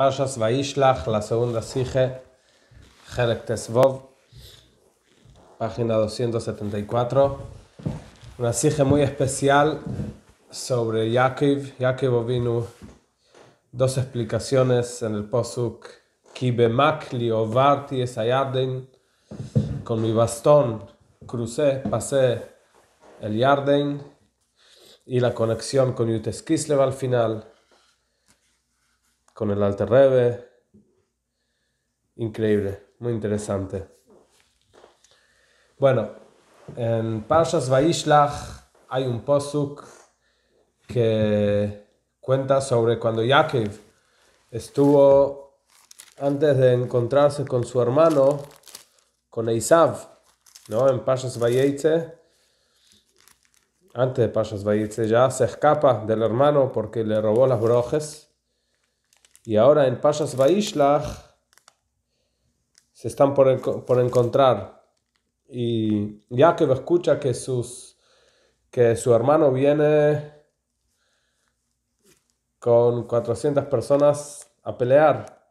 Vaishlach, la segunda Sige, Jerek Tesvov, página 274. Una sija muy especial sobre Yaakov, Yaakov Ovinu. Dos explicaciones en el posuk. Kibemak li Con mi bastón crucé, pasé el yarden. Y la conexión con Yutes Kislev al final con el alter Rebbe. Increíble, muy interesante. Bueno, en Parshas Vaishlach hay un posuk que cuenta sobre cuando Yaakov estuvo antes de encontrarse con su hermano, con Eizav ¿no? En Parshas Vayetze, antes de Parshas Vayetze ya se escapa del hermano porque le robó las brojes y ahora en Pashas se están por, encontrar. Y ya escucha que, sus, que su hermano viene con 400 personas a pelear.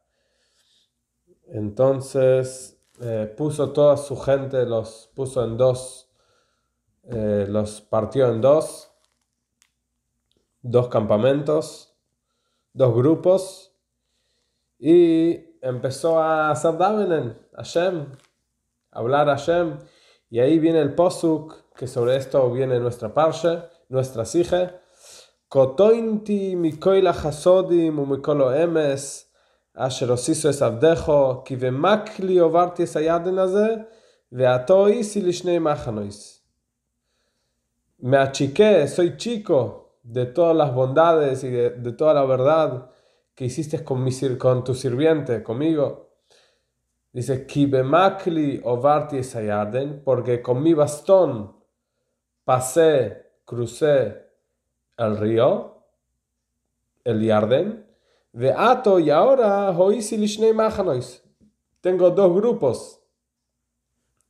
Entonces eh, puso toda su gente, los puso en dos, eh, los partió en dos, dos campamentos, dos grupos, y empezó a a Hashem, hablar a Hashem. Y ahí viene el posuk, que sobre esto viene nuestra parsha, nuestra sige. Kotointi mikoila hasodim u mikolo emes, asher osiso es avdejo, ki vemakli ovarti es ayaden y machanois. Me achiqué, soy chico de todas las bondades y de, de toda la verdad que hiciste con, mi, con tu sirviente, conmigo. Dice, porque con mi bastón pasé, crucé el río, el Yarden, de Ato y ahora Tengo dos grupos.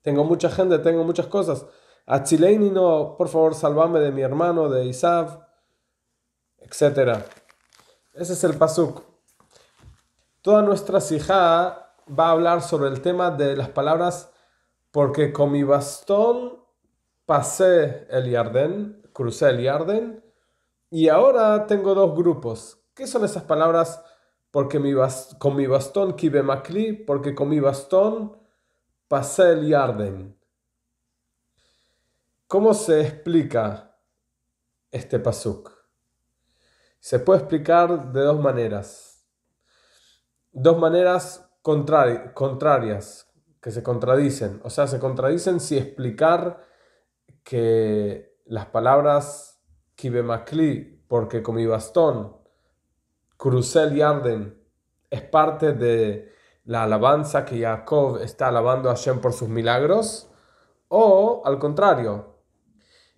Tengo mucha gente, tengo muchas cosas. Achileini no, por favor, salvame de mi hermano, de Isab, etcétera. Ese es el pasuk. Toda nuestra sijá va a hablar sobre el tema de las palabras porque con mi bastón pasé el Yarden, crucé el Yarden y ahora tengo dos grupos. ¿Qué son esas palabras? Porque con mi bastón porque con mi bastón pasé el Yarden. ¿Cómo se explica este pasuk? Se puede explicar de dos maneras. Dos maneras contrarias, que se contradicen. O sea, se contradicen si explicar que las palabras kibemakli, porque con bastón, crucel y yarden, es parte de la alabanza que Jacob está alabando a Shem por sus milagros, o al contrario,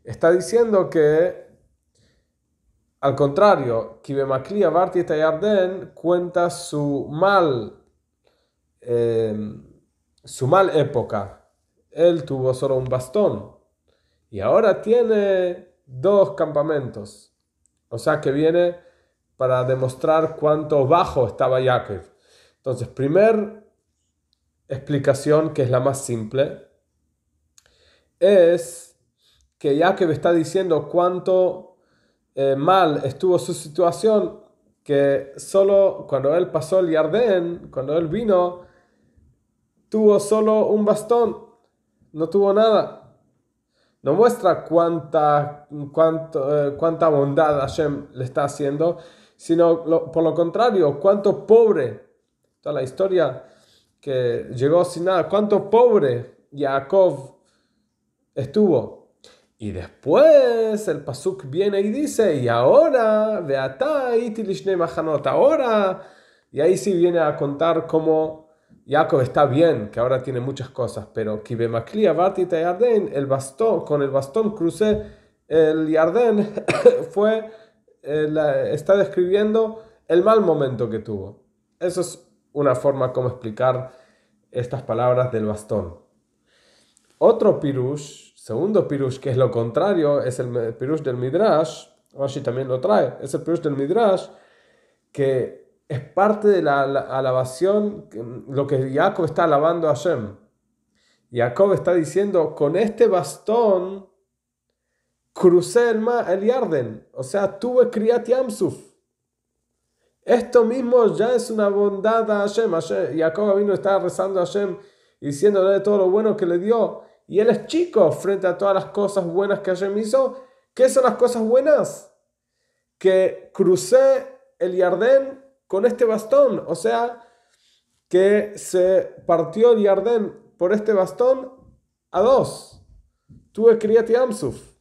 está diciendo que al contrario, Kibemakli Avarti y cuenta su mal, em, su mal época. Él tuvo solo un bastón y ahora tiene dos campamentos. O sea que viene para demostrar cuánto bajo estaba Yaakov. Entonces, primer explicación, que es la más simple, es que Yaakov está diciendo cuánto eh, mal estuvo su situación, que solo cuando él pasó el jardín, cuando él vino, tuvo solo un bastón, no tuvo nada. No muestra cuánta, cuánto, eh, cuánta bondad Hashem le está haciendo, sino por lo contrario, cuánto pobre. Toda la historia que llegó sin nada, cuánto pobre Jacob estuvo y después el Pasuk viene y dice, y ahora, Beatá itilishne mahanot, ahora. Y ahí sí viene a contar cómo Jacob está bien, que ahora tiene muchas cosas, pero Kibemakli y arden el bastón, con el bastón crucé el Yarden, fue, eh, está describiendo el mal momento que tuvo. Eso es una forma como explicar estas palabras del bastón. Otro pirush Segundo pirush, que es lo contrario, es el pirush del Midrash, Rashi también lo trae, es el pirush del Midrash, que es parte de la, alabación, lo que Jacob está alabando a Hashem. Jacob está diciendo, con este bastón crucé el, ma, Yarden, o sea, tuve criati Yamsuf. Esto mismo ya es una bondad a Hashem. Jacob vino, estaba rezando a Hashem, diciéndole todo lo bueno que le dio y él es chico frente a todas las cosas buenas que me hizo. ¿Qué son las cosas buenas? Que crucé el Yardén con este bastón, o sea, que se partió el Yardén por este bastón a dos. Tuve Kriyat Amsuf.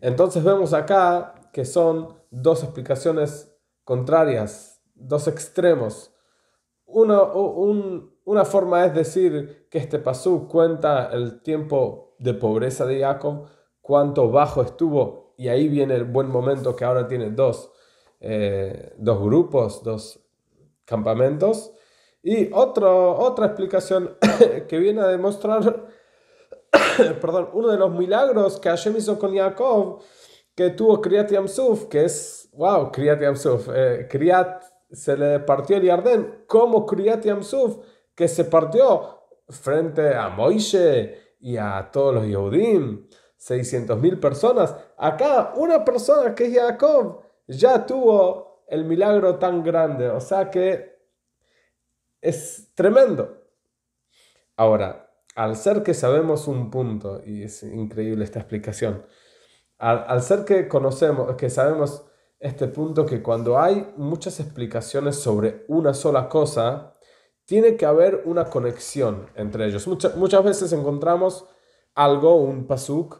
Entonces vemos acá que son dos explicaciones contrarias, dos extremos. Uno, un, una forma es decir que este pasú cuenta el tiempo de pobreza de Jacob, cuánto bajo estuvo, y ahí viene el buen momento que ahora tiene dos, eh, dos grupos, dos campamentos. Y otra explicación que viene a demostrar, perdón, uno de los milagros que Hashem hizo con Jacob, que tuvo y Yamsuf, que es, wow, Criat Yamsuf, eh, se le partió el Yardén, como y Yamsuf que se partió frente a Moishe y a todos los Yehudim, 600.000 personas. Acá una persona que es Jacob ya tuvo el milagro tan grande, o sea que es tremendo. Ahora, al ser que sabemos un punto, y es increíble esta explicación, al, al ser que conocemos, que sabemos este punto que cuando hay muchas explicaciones sobre una sola cosa, tiene que haber una conexión entre ellos. muchas veces encontramos algo, un pasuk,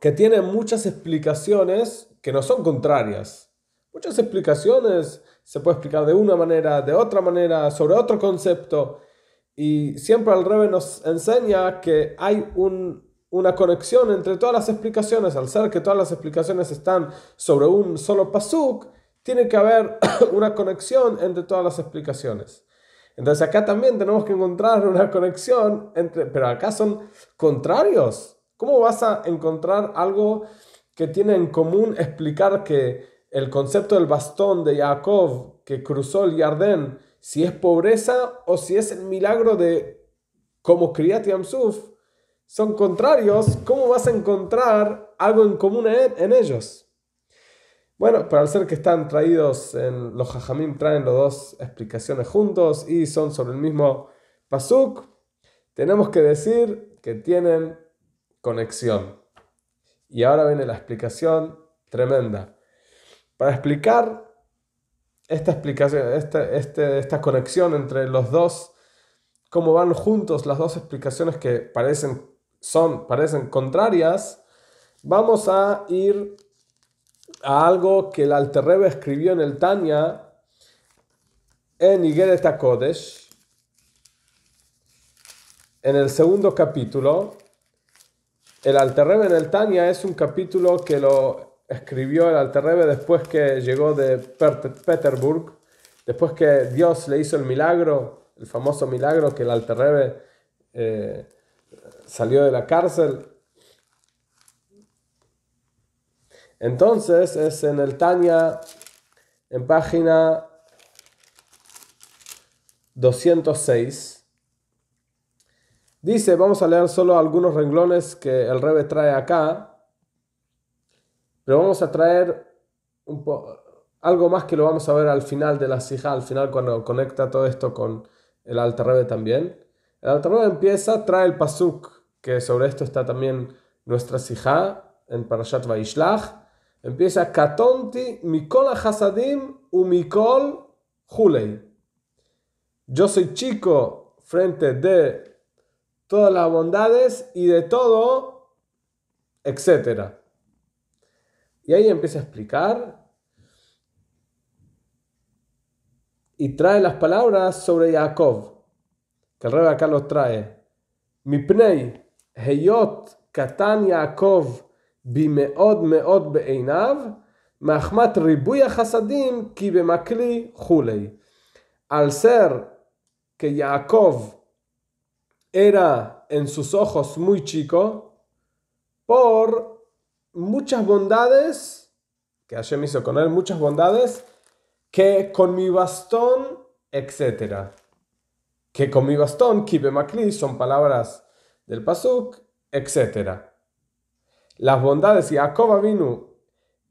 que tiene muchas explicaciones que no son contrarias. Muchas explicaciones se puede explicar de una manera, de otra manera, sobre otro concepto. Y siempre al revés nos enseña que hay una conexión entre todas las explicaciones. Al ser que todas las explicaciones están sobre un solo pasuk, tiene que haber una conexión entre todas las explicaciones. Entonces acá también tenemos que encontrar una conexión entre, pero acá son contrarios. ¿Cómo vas a encontrar algo que tiene en común explicar que el concepto del bastón de Jacob que cruzó el Jardín, si es pobreza o si es el milagro de como Kriyat Yamsuf, son contrarios, ¿cómo vas a encontrar algo en común en ellos? Bueno, para ser que están traídos en los Jajamim, traen los dos explicaciones juntos y son sobre el mismo Pasuk, tenemos que decir que tienen conexión. Y ahora viene la explicación tremenda. Para explicar esta explicación, este, conexión entre los dos, cómo van juntos las dos explicaciones que parecen, son, parecen contrarias, vamos a ir a algo que el Alterrebe escribió en el Tania en Higueret Kodesh, en el segundo capítulo. El Alterrebe en el Tania es un capítulo que lo escribió el Alterrebe después que llegó de Petersburg, después que Dios le hizo el milagro, el famoso milagro que el Alterrebe eh, salió de la cárcel. Entonces es en el Tanya, en página 206. Dice, vamos a leer solo algunos renglones que el Rebe trae acá, pero vamos a traer algo más que lo vamos a ver al final de la sija, al final cuando conecta todo esto con el alta Rebe también. El Alta empieza, trae el Pasuk, que sobre esto está también nuestra sija en Parashat Vaishlach, Empieza Katonti, Mikol Hasadim, Umikol Julei. Yo soy chico frente de todas las bondades y de todo, etc. Y ahí empieza a explicar y trae las palabras sobre Jacob, que el rey acá los trae. Mipnei, Heyot, Katan Yaakov, al ser que yaakov era en sus ojos muy chico, por muchas bondades, que Hashem hizo con él muchas bondades, que con mi bastón, etc. Que con mi bastón, kibe makli, son palabras del pasuk, etcétera las bondades. Y Jacob vino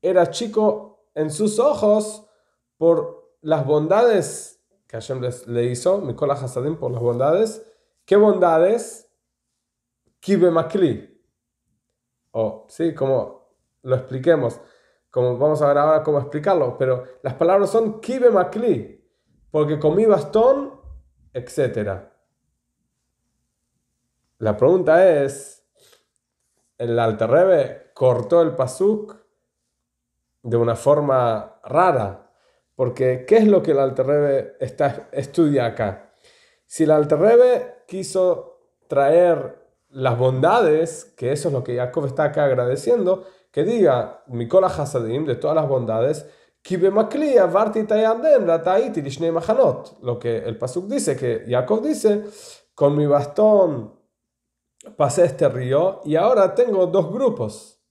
era chico en sus ojos por las bondades que Hashem le hizo, Mikola Hasadim, por las bondades. ¿Qué bondades? Kibe Makli. O, oh, sí, como lo expliquemos, como vamos a ver ahora cómo explicarlo, pero las palabras son Kibe Makli, porque comí bastón, etc. La pregunta es, el Alterrebe cortó el pasuk de una forma rara, porque ¿qué es lo que el Alterrebe está, estudia acá? Si el Alterrebe quiso traer las bondades, que eso es lo que Jacob está acá agradeciendo, que diga, Mikola Hasadim, de todas las bondades, lo que el Pasuk dice, que Jacob dice, con mi bastón pasé este río y ahora tengo dos grupos.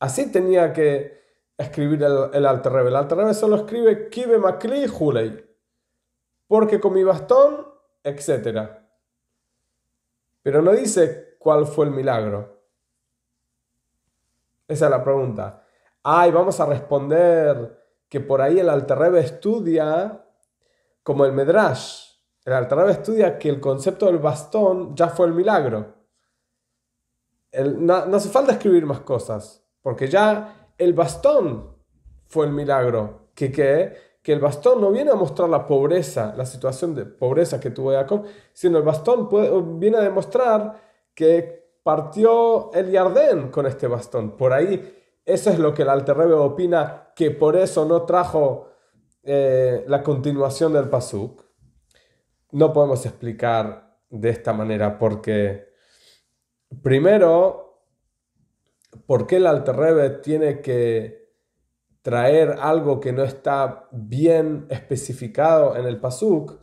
Así tenía que escribir el, el Alterrebe. El Alterrebe solo escribe Kibe Macri y Porque con mi bastón, etc. Pero no dice cuál fue el milagro. Esa es la pregunta. Ay, vamos a responder que por ahí el Alterrebe estudia como el Medrash el Alterrebe estudia que el concepto del bastón ya fue el milagro. no, hace falta escribir más cosas, porque ya el bastón fue el milagro. Que, que, que el bastón no viene a mostrar la pobreza, la situación de pobreza que tuvo Jacob, sino el bastón viene a demostrar que partió el jardín con este bastón. Por ahí, eso es lo que el Alterrebe opina, que por eso no trajo eh, la continuación del Pasuk no podemos explicar de esta manera porque, primero, ¿por qué el Rebbe tiene que traer algo que no está bien especificado en el Pasuk?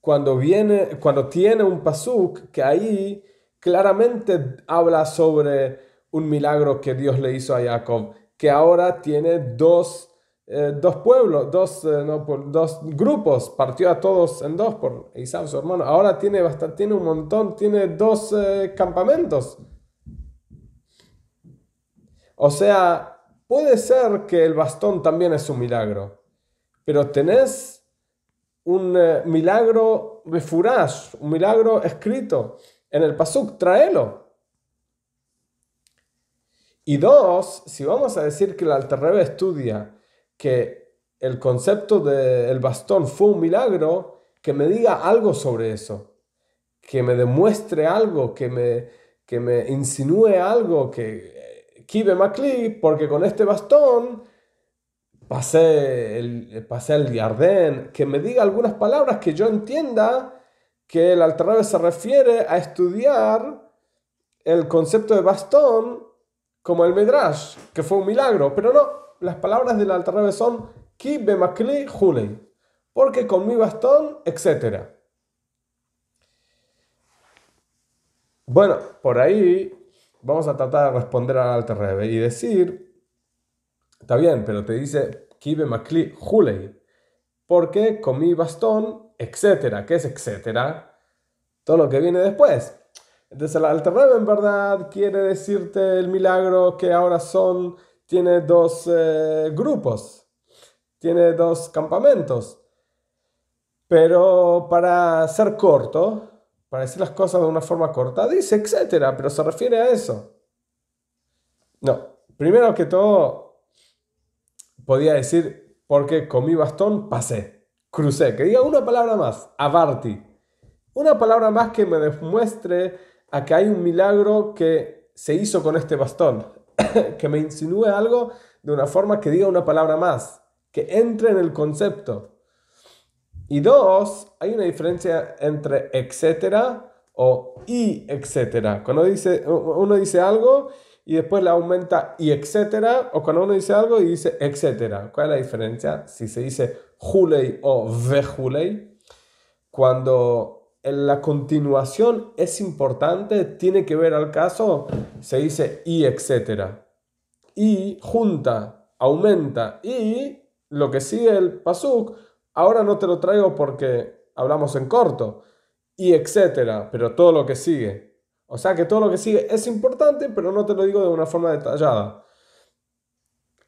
Cuando, viene, cuando tiene un Pasuk que ahí claramente habla sobre un milagro que Dios le hizo a Jacob, que ahora tiene dos eh, dos pueblos, dos, eh, dos grupos, partió a todos en dos por Isaac, su hermano. Ahora tiene, tiene un montón, tiene dos eh, campamentos. O sea, puede ser que el bastón también es un milagro, pero tenés un milagro de furaz un milagro escrito en el pasuk, tráelo. Y dos, si vamos a decir que el alterrebe estudia que el concepto del bastón fue un milagro, que me diga algo sobre eso, que me demuestre algo, que me, que me insinúe algo, que eh, Kibe McLean, porque con este bastón pasé el, pasé el que me diga algunas palabras que yo entienda que el Altarrabe se refiere a estudiar el concepto de bastón como el Medrash, que fue un milagro, pero no, las palabras del Reve son Ki makli Julei, porque con mi bastón, etc. Bueno, por ahí vamos a tratar de responder al Reve y decir, está bien, pero te dice Ki Bemakli huley porque con mi bastón, etc. ¿Qué es etc.? Todo lo que viene después. Entonces el Reve en verdad quiere decirte el milagro que ahora son tiene dos eh, grupos, tiene dos campamentos. Pero para ser corto, para decir las cosas de una forma corta, dice, etcétera, pero se refiere a eso. No, primero que todo, podía decir, porque comí bastón, pasé, crucé, que diga una palabra más, avarti, una palabra más que me demuestre a que hay un milagro que se hizo con este bastón. que me insinúe algo de una forma que diga una palabra más, que entre en el concepto. Y dos, hay una diferencia entre etcétera o y etcétera. Cuando dice, uno dice algo y después le aumenta y etcétera, o cuando uno dice algo y dice etcétera. ¿Cuál es la diferencia? Si se dice juley o ve vejulei, cuando la continuación es importante, tiene que ver al caso, se dice y etcétera. Y junta, aumenta y lo que sigue el pasuk, ahora no te lo traigo porque hablamos en corto y etcétera, pero todo lo que sigue. O sea que todo lo que sigue es importante, pero no te lo digo de una forma detallada.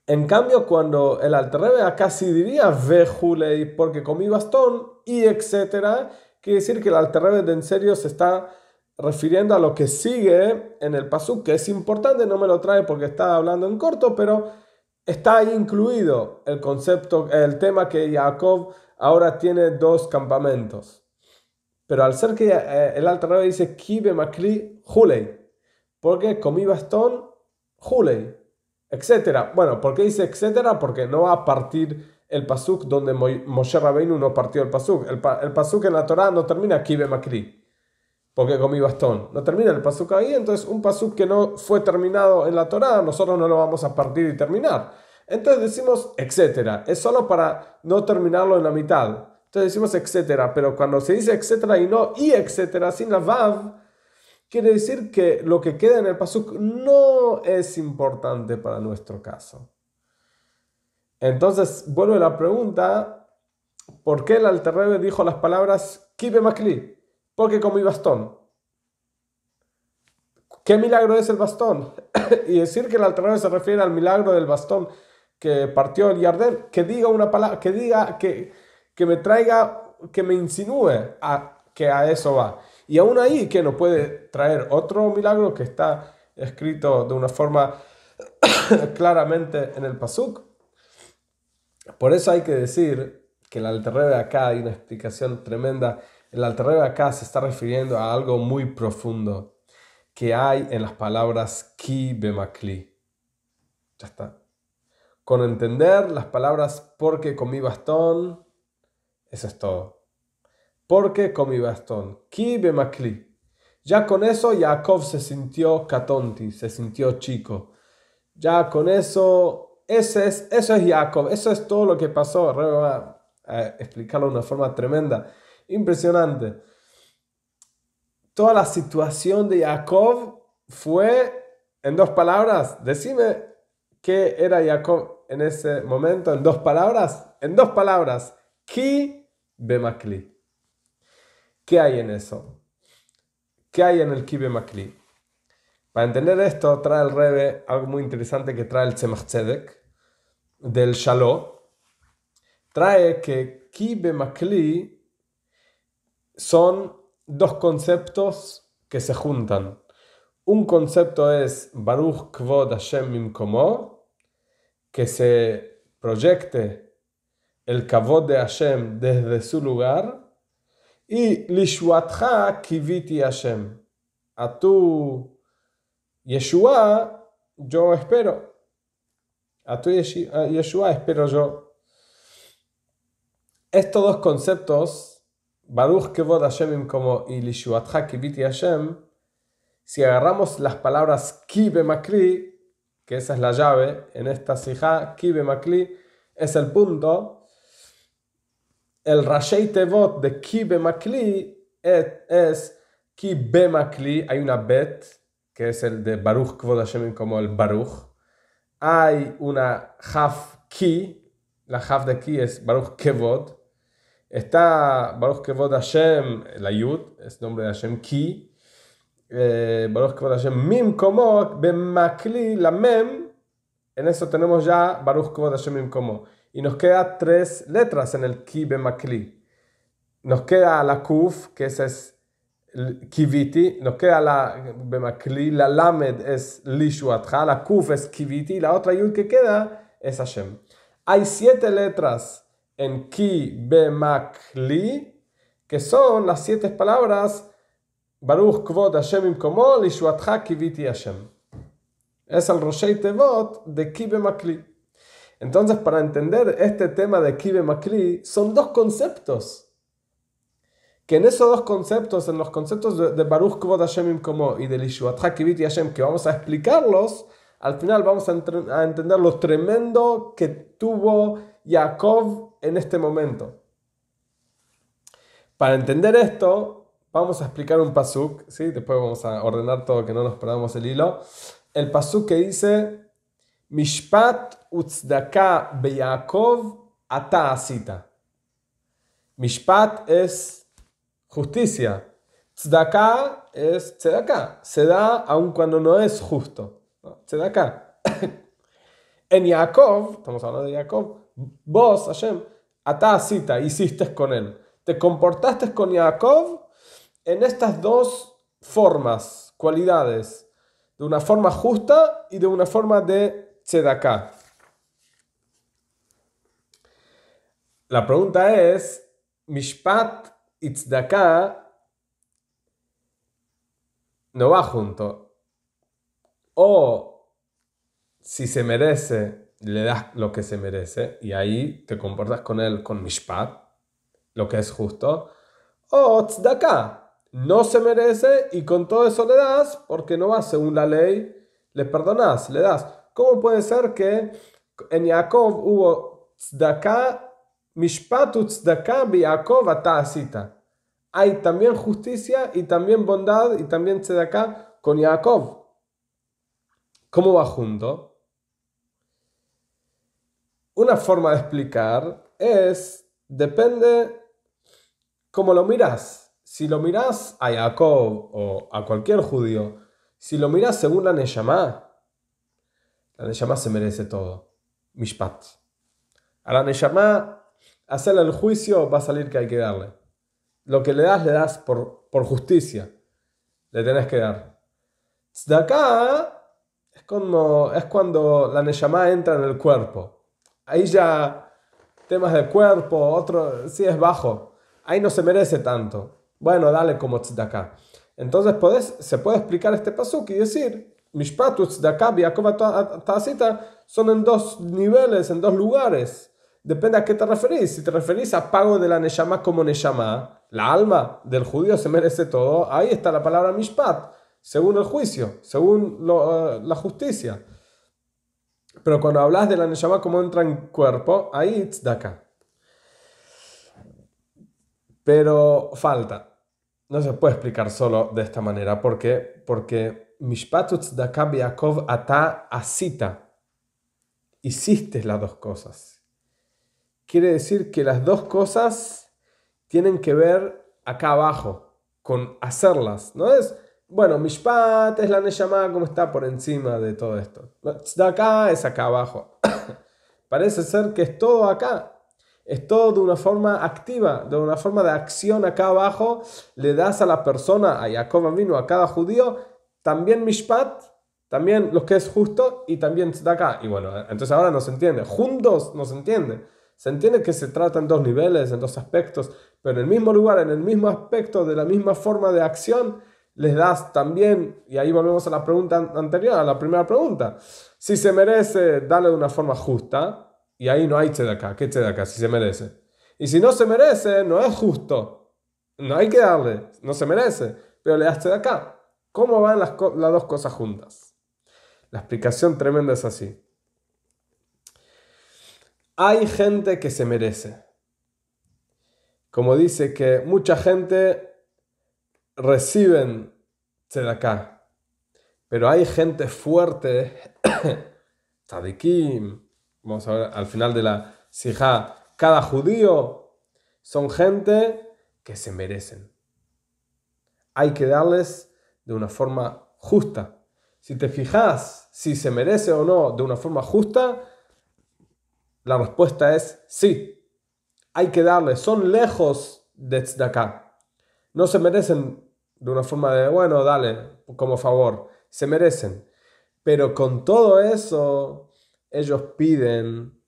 En cambio, cuando el alterrebe acá sí diría ve julei porque comí bastón y etcétera, Quiere decir que el de en serio se está refiriendo a lo que sigue en el Pasuk, que es importante, no me lo trae porque está hablando en corto, pero está ahí incluido el concepto, el tema que Jacob ahora tiene dos campamentos. Pero al ser que eh, el altar dice Kibe Macri Julei, porque comí bastón hulei, etcétera. Bueno, ¿por qué dice etcétera? Porque no va a partir el pasuk donde Moshe Rabbeinu no partió el pasuk. El, pasuk en la Torah no termina be Makri, porque comí bastón. No termina el pasuk ahí, entonces un pasuk que no fue terminado en la Torah, nosotros no lo vamos a partir y terminar. Entonces decimos etcétera. Es solo para no terminarlo en la mitad. Entonces decimos etcétera, pero cuando se dice etcétera y no y etcétera sin la vav, quiere decir que lo que queda en el pasuk no es importante para nuestro caso. Entonces, vuelve la pregunta, ¿por qué el Alterrebe dijo las palabras Kibe Makli? Porque mi bastón. ¿Qué milagro es el bastón? y decir que el Alterrebe se refiere al milagro del bastón que partió el jardín, que diga una palabra, que diga, que, que me traiga, que me insinúe a, que a eso va. Y aún ahí, que no puede traer otro milagro que está escrito de una forma claramente en el Pasuk. Por eso hay que decir que el alterrebe de acá hay una explicación tremenda. El alterrebe de acá se está refiriendo a algo muy profundo que hay en las palabras ki bemakli. Ya está. Con entender las palabras porque comí bastón, eso es todo. Porque comí mi bastón, ki bemakli. Ya con eso Jacob se sintió catonti, se sintió chico. Ya con eso eso es, eso es Jacob, eso es todo lo que pasó. va a explicarlo de una forma tremenda, impresionante. Toda la situación de Jacob fue, en dos palabras, decime qué era Jacob en ese momento, en dos palabras, en dos palabras, Ki Bemakli. ¿Qué hay en eso? ¿Qué hay en el Ki Bemakli? Para entender esto, trae el Rebe algo muy interesante que trae el Tzemach Tzedek del Shaló Trae que Ki Makli son dos conceptos que se juntan. Un concepto es Baruch Kvod Hashem Mimkomo, que se proyecte el Kvod de Hashem desde su lugar, y Lishuatcha Kiviti Hashem, a tu Yeshua, yo espero. A tu Yeshua espero yo. Estos dos conceptos, Baruch Kevod Hashemim, como Ilishuat Kibiti Hashem, si agarramos las palabras Kibe que esa es la llave en esta sija, Kibe makli es el punto, el Rashei Tevot de Kibe Makli es, es Kibe Makli, hay una bet que es el de Baruch Kvod Hashem como el Baruch. Hay una Haf Ki, la Haf de Ki es Baruch Kevod. Está Baruch Kevod Hashem, la Yud, es nombre de Hashem Ki. Eh, Baruch Kvod Hashem Mim como, makli la Mem. En eso tenemos ya Baruch Kvod Hashem como. Y nos queda tres letras en el Ki makli Nos queda la Kuf, que esa es la bemakli, la lamed es la kuf es kiviti, la otra yud que queda es Hashem. Hay siete letras en ki bemakli, que son las siete palabras Baruch Kvod Hashem Imkomo, Lishuatcha Kiviti Hashem. Es el Roshei Tevot de ki bemakli. Entonces, para entender este tema de ki bemakli, son dos conceptos que en esos dos conceptos, en los conceptos de, Baruch Kvod Hashemim como y del Ishuat Hakivit que vamos a explicarlos, al final vamos a, entender lo tremendo que tuvo Jacob en este momento. Para entender esto, vamos a explicar un pasuk, ¿sí? después vamos a ordenar todo que no nos perdamos el hilo. El pasuk que dice, Mishpat utzdaka be ata asita. Mishpat es justicia. Tzedaká es tzedaká. Se da aun cuando no es justo. ¿no? en Jacob, estamos hablando de Jacob, vos, Hashem, ta cita, hiciste con él. Te comportaste con Jacob en estas dos formas, cualidades. De una forma justa y de una forma de tzedaká. La pregunta es, Mishpat Itzdaqa no va junto. O si se merece, le das lo que se merece y ahí te comportas con él con mishpat, lo que es justo. O tzedakah, no se merece y con todo eso le das porque no va según la ley, le perdonas, le das. ¿Cómo puede ser que en Jacob hubo tzedakah Mishpat Yaakov ta'asita. Hay también justicia y también bondad y también tzedakah con Yaakov. ¿Cómo va junto? Una forma de explicar es, depende cómo lo miras. Si lo miras a Jacob o a cualquier judío, si lo miras según la Neshama, la Neshama se merece todo. Mishpat. A la Neshama hacerle el juicio, va a salir que hay que darle. Lo que le das, le das por, por justicia. Le tenés que dar. Tzedakah es, es cuando la Neyamá entra en el cuerpo. Ahí ya temas de cuerpo, otro, si es bajo. Ahí no se merece tanto. Bueno, dale como tzedakah. Entonces se puede explicar este pasuk y decir, Mishpat, tzedakah, biakova, tazita, son en dos niveles, en dos lugares. Depende a qué te referís. Si te referís a pago de la Neshama como Neshama, la alma del judío se merece todo, ahí está la palabra Mishpat, según el juicio, según eh, la justicia. Pero cuando hablas de la Neshama como entra en cuerpo, ahí es Pero falta. No se puede explicar solo de esta manera. ¿Por qué? Porque da biakov ata asita. Hiciste las dos cosas quiere decir que las dos cosas tienen que ver acá abajo, con hacerlas. No es, bueno, Mishpat es la Neshama cómo está por encima de todo esto. está acá es acá abajo. Parece ser que es todo acá. Es todo de una forma activa, de una forma de acción acá abajo. Le das a la persona, a Jacob vino, a cada judío, también Mishpat, también lo que es justo y también está acá. Y bueno, entonces ahora no se entiende. Juntos nos entiende. Se entiende que se trata en dos niveles, en dos aspectos, pero en el mismo lugar, en el mismo aspecto, de la misma forma de acción, les das también, y ahí volvemos a la pregunta anterior, a la primera pregunta, si se merece, dale de una forma justa, y ahí no hay de acá ¿qué acá si se merece? Y si no se merece, no es justo, no hay que darle, no se merece, pero le das acá ¿Cómo van las dos cosas juntas? La explicación tremenda es así hay gente que se merece. Como dice que mucha gente reciben acá pero hay gente fuerte, tzadikim, vamos a ver al final de la sijá, cada judío son gente que se merecen. Hay que darles de una forma justa. Si te fijas si se merece o no de una forma justa, la respuesta es sí. Hay que darle. Son lejos de acá No se merecen de una forma de, bueno, dale, como favor. Se merecen. Pero con todo eso, ellos piden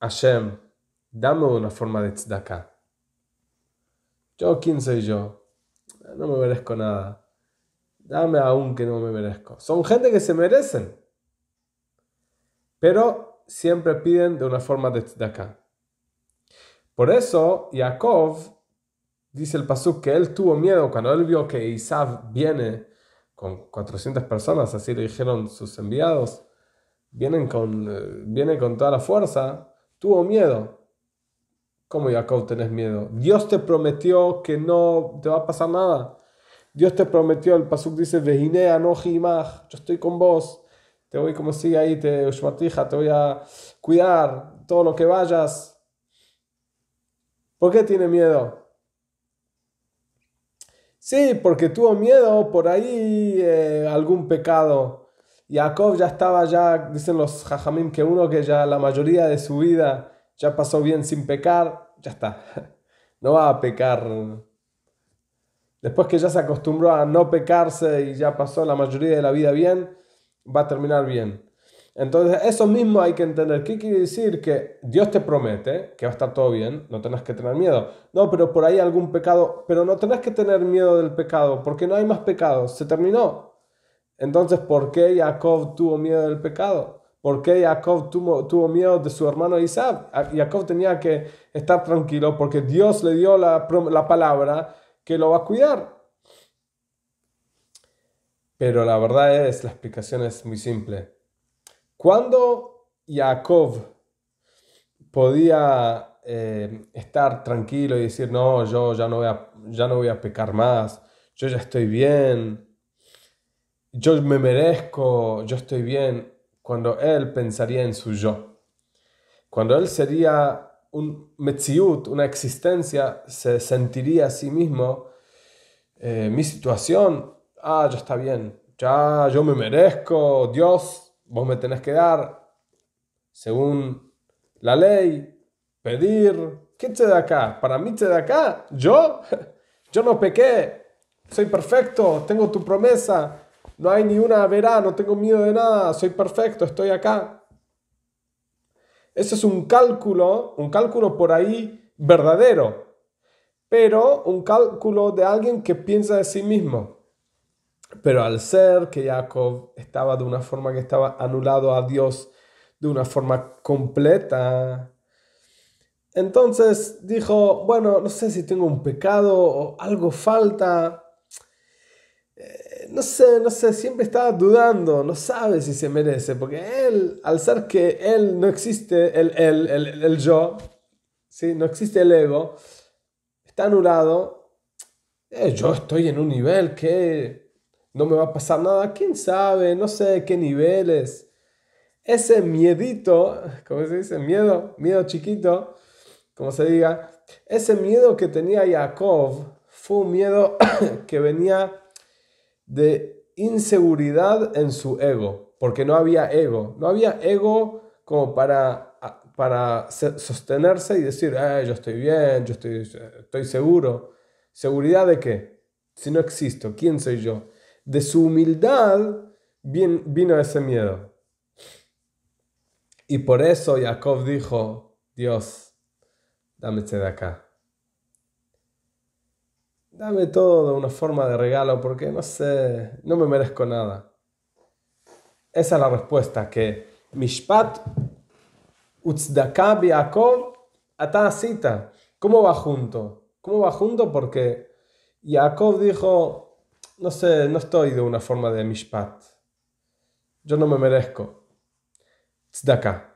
a Shem, dame una forma de acá Yo, ¿quién soy yo? No me merezco nada. Dame aún que no me merezco. Son gente que se merecen. Pero siempre piden de una forma de acá Por eso, Jacob, dice el Pasuk, que él tuvo miedo cuando él vio que Isaac viene con 400 personas, así le dijeron sus enviados, vienen con, eh, viene con toda la fuerza, tuvo miedo. ¿Cómo Jacob tenés miedo? Dios te prometió que no te va a pasar nada. Dios te prometió, el Pasuk dice, Vejine mach, yo estoy con vos te voy como sigue ahí, te, te voy a cuidar todo lo que vayas. ¿Por qué tiene miedo? Sí, porque tuvo miedo por ahí eh, algún pecado. Jacob ya estaba ya, dicen los jajamim, que uno que ya la mayoría de su vida ya pasó bien sin pecar, ya está. No va a pecar. Después que ya se acostumbró a no pecarse y ya pasó la mayoría de la vida bien, va a terminar bien. Entonces, eso mismo hay que entender. ¿Qué quiere decir? Que Dios te promete que va a estar todo bien, no tenés que tener miedo. No, pero por ahí algún pecado, pero no tenés que tener miedo del pecado, porque no hay más pecado, se terminó. Entonces, ¿por qué Jacob tuvo miedo del pecado? ¿Por qué Jacob tuvo, tuvo miedo de su hermano Isaac? Ah, Jacob tenía que estar tranquilo porque Dios le dio la, la palabra que lo va a cuidar. Pero la verdad es, la explicación es muy simple. Cuando Jacob podía eh, estar tranquilo y decir, no, yo ya no, voy a, ya no voy a pecar más, yo ya estoy bien, yo me merezco, yo estoy bien, cuando él pensaría en su yo. Cuando él sería un metziut, una existencia, se sentiría a sí mismo, eh, mi situación ah, ya está bien, ya yo me merezco, Dios, vos me tenés que dar, según la ley, pedir, ¿qué te da acá? Para mí te da acá, yo, yo no pequé, soy perfecto, tengo tu promesa, no hay ni una verá, no tengo miedo de nada, soy perfecto, estoy acá. Ese es un cálculo, un cálculo por ahí verdadero, pero un cálculo de alguien que piensa de sí mismo. Pero al ser que Jacob estaba de una forma que estaba anulado a Dios de una forma completa, entonces dijo, bueno, no sé si tengo un pecado o algo falta. Eh, no sé, no sé, siempre estaba dudando, no sabe si se merece, porque él, al ser que él no existe, el, el, yo, no existe el ego, está anulado, eh, yo estoy en un nivel que no me va a pasar nada, quién sabe, no sé de qué niveles. Ese miedito, ¿cómo se dice? Miedo, miedo chiquito, como se diga. Ese miedo que tenía Jacob fue un miedo que venía de inseguridad en su ego, porque no había ego, no había ego como para, para sostenerse y decir, ah yo estoy bien, yo estoy, estoy seguro. ¿Seguridad de qué? Si no existo, ¿quién soy yo? de su humildad vino ese miedo. Y por eso Jacob dijo, Dios, dame este de acá. Dame todo de una forma de regalo porque no sé, no me merezco nada. Esa es la respuesta que Mishpat Jacob Yaakov cita ¿Cómo va junto? ¿Cómo va junto? Porque Jacob dijo, no sé, no estoy de una forma de mishpat. Yo no me merezco. Tzedakah.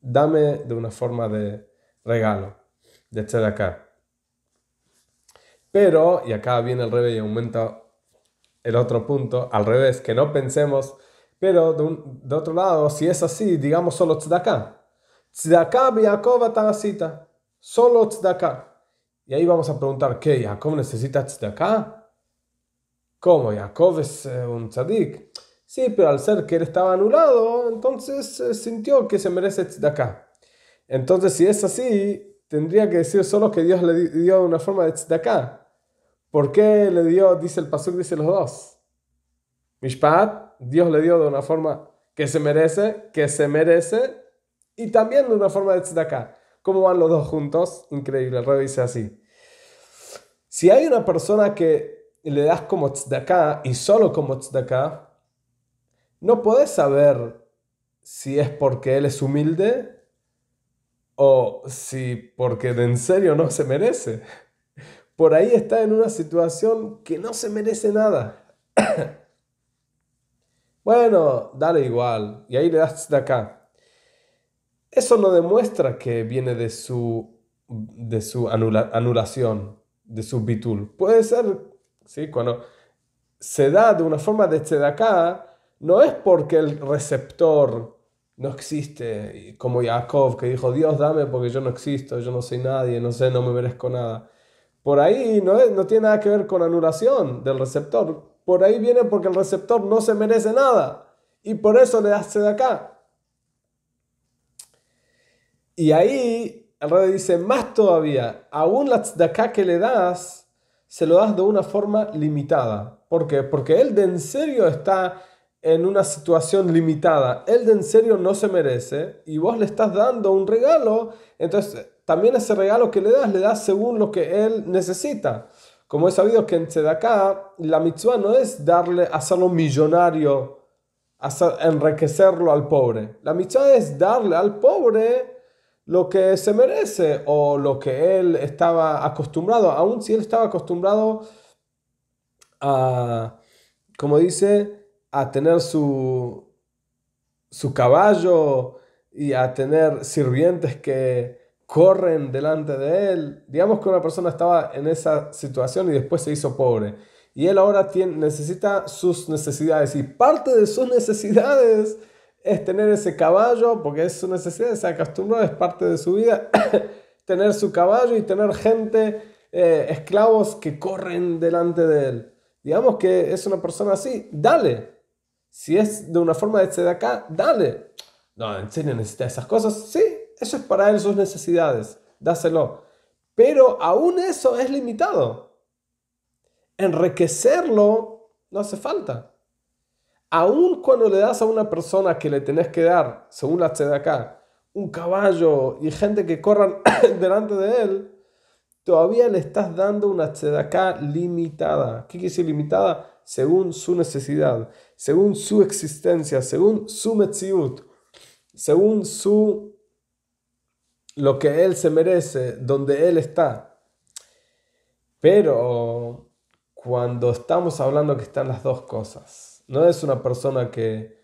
Dame de una forma de regalo, de tzedakah. Pero, y acá viene el revés y aumenta el otro punto, al revés, que no pensemos, pero de, otro lado, si es así, digamos solo tzedakah. Tzedakah biyakov tanasita. Solo tzedakah. Y ahí vamos a preguntar, ¿qué? cómo necesita tzedakah? como Jacob es eh, un tzadik. Sí, pero al ser que él estaba anulado, entonces eh, sintió que se merece acá Entonces, si es así, tendría que decir solo que Dios le dio una forma de acá ¿Por qué le dio, dice el pasuk, dice los dos? Mishpat, Dios le dio de una forma que se merece, que se merece, y también de una forma de acá ¿Cómo van los dos juntos? Increíble, el rey dice así. Si hay una persona que le das como acá y solo como acá no podés saber si es porque él es humilde o si porque de en serio no se merece. Por ahí está en una situación que no se merece nada. bueno, dale igual. Y ahí le das acá Eso no demuestra que viene de su, de su anulación, de su bitul. Puede ser ¿sí? Cuando se da de una forma de acá no es porque el receptor no existe, como Jacob que dijo, Dios dame porque yo no existo, yo no soy nadie, no sé, no me merezco nada. Por ahí no, tiene nada que ver con anulación del receptor. Por ahí viene porque el receptor no se merece nada. Y por eso le das acá Y ahí el rey dice, más todavía, aún la tzedaká que le das, se lo das de una forma limitada. ¿Por qué? Porque él de en serio está en una situación limitada. Él de en serio no se merece y vos le estás dando un regalo. Entonces, también ese regalo que le das, le das según lo que él necesita. Como he sabido que en Tzedakah, la mitzvah no es darle, hacerlo millonario, hacer, enriquecerlo al pobre. La mitzvah es darle al pobre lo que se merece o lo que él estaba acostumbrado, aun si él estaba acostumbrado a, como dice, a tener su, su caballo y a tener sirvientes que corren delante de él. Digamos que una persona estaba en esa situación y después se hizo pobre. Y él ahora tiene, necesita sus necesidades y parte de sus necesidades es tener ese caballo, porque es su necesidad, se acostumbró, es parte de su vida, tener su caballo y tener gente, eh, esclavos que corren delante de él. Digamos que es una persona así, dale. Si es de una forma de este de acá, dale. No, ¿en serio necesita esas cosas? Sí, eso es para él sus necesidades, dáselo. Pero aún eso es limitado. Enriquecerlo no hace falta aún cuando le das a una persona que le tenés que dar, según la acá un caballo y gente que corran delante de él, todavía le estás dando una tzedaká limitada. ¿Qué quiere decir limitada? Según su necesidad, según su existencia, según su metziut, según su lo que él se merece, donde él está. Pero cuando estamos hablando que están las dos cosas, no es una persona que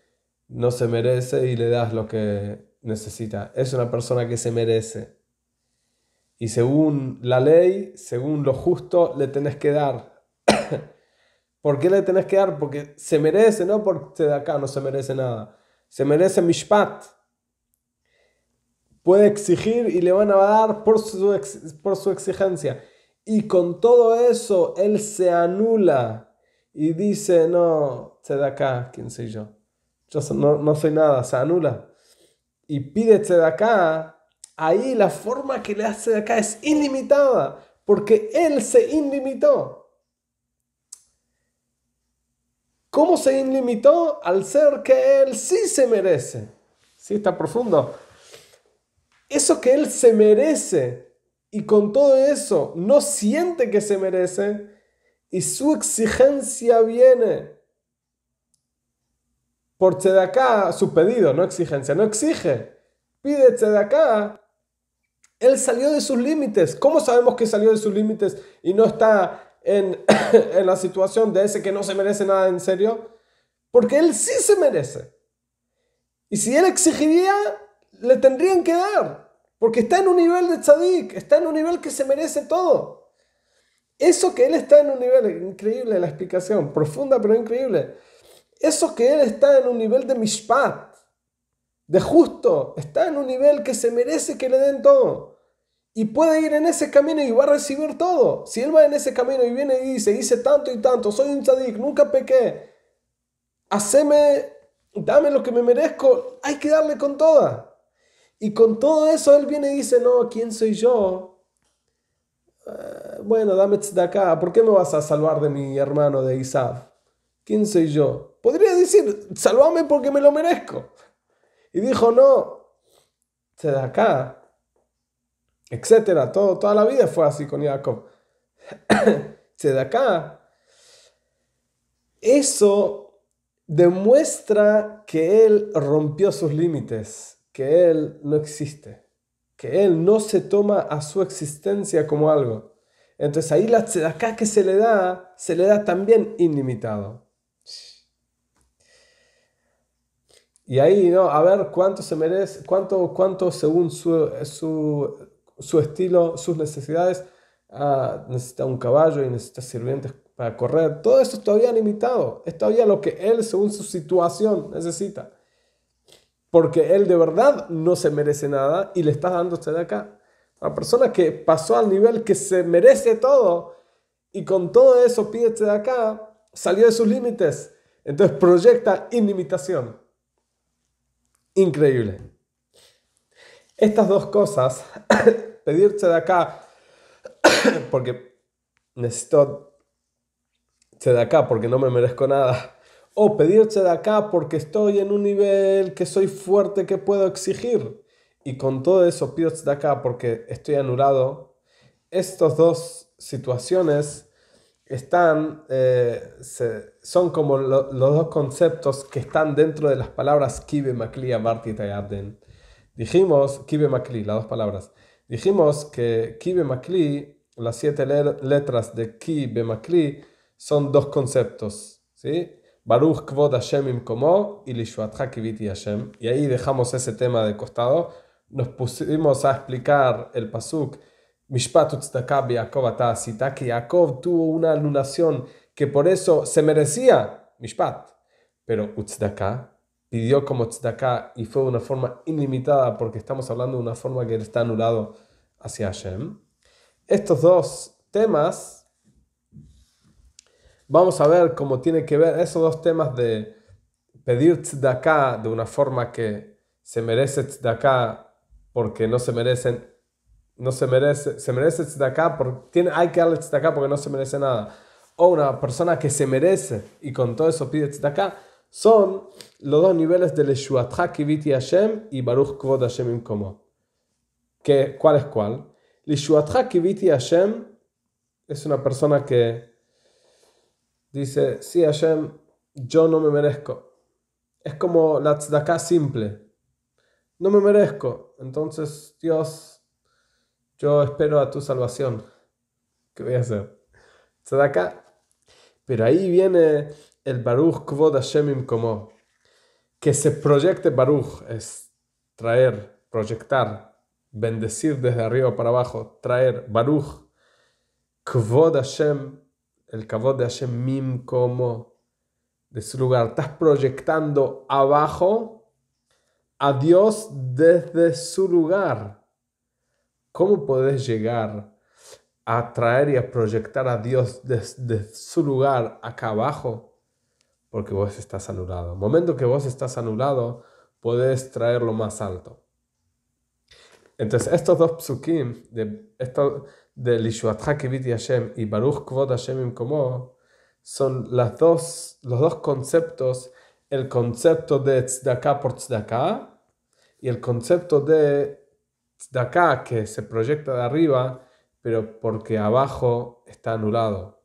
no se merece y le das lo que necesita. Es una persona que se merece. Y según la ley, según lo justo, le tenés que dar. ¿Por qué le tenés que dar? Porque se merece, no porque de acá no se merece nada. Se merece Mishpat. Puede exigir y le van a dar por su, por su exigencia. Y con todo eso, él se anula y dice, no, acá quién soy yo. Yo no, soy nada, se anula. Y pide acá ahí la forma que le hace de acá es ilimitada, porque él se ilimitó. ¿Cómo se ilimitó? Al ser que él sí se merece. Sí, está profundo. Eso que él se merece y con todo eso no siente que se merece y su exigencia viene por acá su pedido, no exigencia, no exige. Pide acá Él salió de sus límites. ¿Cómo sabemos que salió de sus límites y no está en, en la situación de ese que no se merece nada en serio? Porque él sí se merece. Y si él exigiría, le tendrían que dar. Porque está en un nivel de tzadik, está en un nivel que se merece todo. Eso que él está en un nivel, increíble la explicación, profunda pero increíble. Eso que él está en un nivel de mishpat, de justo, está en un nivel que se merece que le den todo. Y puede ir en ese camino y va a recibir todo. Si él va en ese camino y viene y dice, hice tanto y tanto, soy un tzadik, nunca pequé, haceme, dame lo que me merezco, hay que darle con toda. Y con todo eso él viene y dice, no, ¿quién soy yo? Eh, bueno, dame acá ¿por qué me vas a salvar de mi hermano de Isaac? ¿Quién soy yo? Podría decir, salvame porque me lo merezco. Y dijo, no, se da acá, etcétera. Todo, toda la vida fue así con Jacob. se da acá. Eso demuestra que él rompió sus límites, que él no existe, que él no se toma a su existencia como algo. Entonces ahí la acá que se le da, se le da también ilimitado. Y ahí, ¿no? A ver cuánto se merece, cuánto, cuánto según su, su, su estilo, sus necesidades, ah, necesita un caballo y necesita sirvientes para correr. Todo eso es todavía limitado. Es todavía lo que él, según su situación, necesita. Porque él de verdad no se merece nada y le estás dando de acá. La persona que pasó al nivel que se merece todo y con todo eso pide de acá, salió de sus límites. Entonces proyecta ilimitación. Increíble. Estas dos cosas, pedirse de acá, porque necesito de acá porque no me merezco nada. O pedirte de acá porque estoy en un nivel que soy fuerte, que puedo exigir. Y con todo eso, pido de acá porque estoy anulado. Estas dos situaciones están, eh, son como los dos conceptos que están dentro de las palabras Kibe Makli y Arden. Dijimos, Kibe Makli, las dos palabras. Dijimos que Kibe Makli, las siete letras de Kibe Makli, son dos conceptos. ¿sí? Baruch Kvod Hashem komo, y Hashem. Y ahí dejamos ese tema de costado. Nos pusimos a explicar el Pasuk Mishpat Jacob Yaakov Atasita, que Jacob tuvo una anulación que por eso se merecía Mishpat. Pero Utztaká pidió como Utztaká y fue de una forma ilimitada porque estamos hablando de una forma que está anulado hacia Hashem. Estos dos temas, vamos a ver cómo tiene que ver esos dos temas de pedir Tzedakah de una forma que se merece Tzedakah porque no se merecen no se merece, se merece acá porque tiene, hay que darle acá porque no se merece nada. O una persona que se merece y con todo eso pide acá son los dos niveles de Leshuatra Kiviti Hashem y Baruch Kvod Hashem Imkomo. Que, ¿Cuál es cuál? Leshuatra Kiviti Hashem es una persona que dice, sí Hashem, yo no me merezco. Es como la tzedakah simple. No me merezco. Entonces Dios yo espero a tu salvación. ¿Qué voy a hacer? acá Pero ahí viene el Baruch Kvod Hashemim como que se proyecte Baruch es traer, proyectar, bendecir desde arriba para abajo, traer Baruch Kvod Hashem, el Kvod de Hashem como de su lugar. Estás proyectando abajo a Dios desde su lugar ¿Cómo podés llegar a traer y a proyectar a Dios desde su lugar acá abajo? Porque vos estás anulado. momento que vos estás anulado, podés traerlo más alto. Entonces, estos dos psukim, de, esto, de Lishuat Hashem y Baruch Kvod Hashem Imkomo, son las dos, los dos conceptos, el concepto de tzedakah por tzedakah y el concepto de de acá que se proyecta de arriba, pero porque abajo está anulado.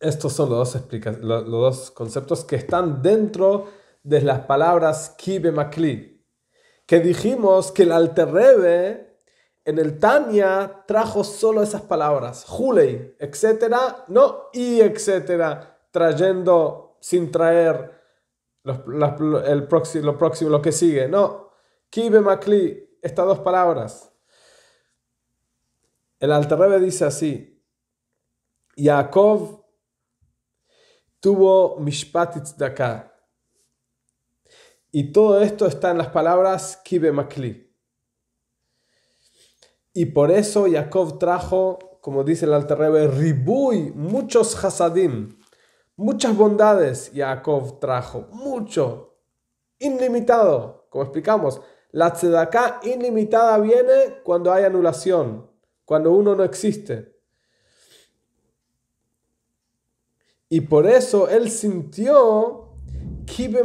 Estos son los dos, dos conceptos que están dentro de las palabras Kibe Makli, que dijimos que el Alterrebe en el Tania trajo solo esas palabras, Julei, etcétera, no y etcétera, trayendo sin traer el próximo, lo próximo, lo que sigue, no, Kibe Makli, estas dos palabras. El alterrebe dice así: Yaakov tuvo de acá Y todo esto está en las palabras Kibe Makli. Y por eso Jacob trajo, como dice el alterrebe... Ribui, muchos Hasadim, muchas bondades. Jacob trajo, mucho, ilimitado, como explicamos. La tzedakah ilimitada viene cuando hay anulación, cuando uno no existe. Y por eso él sintió Kibe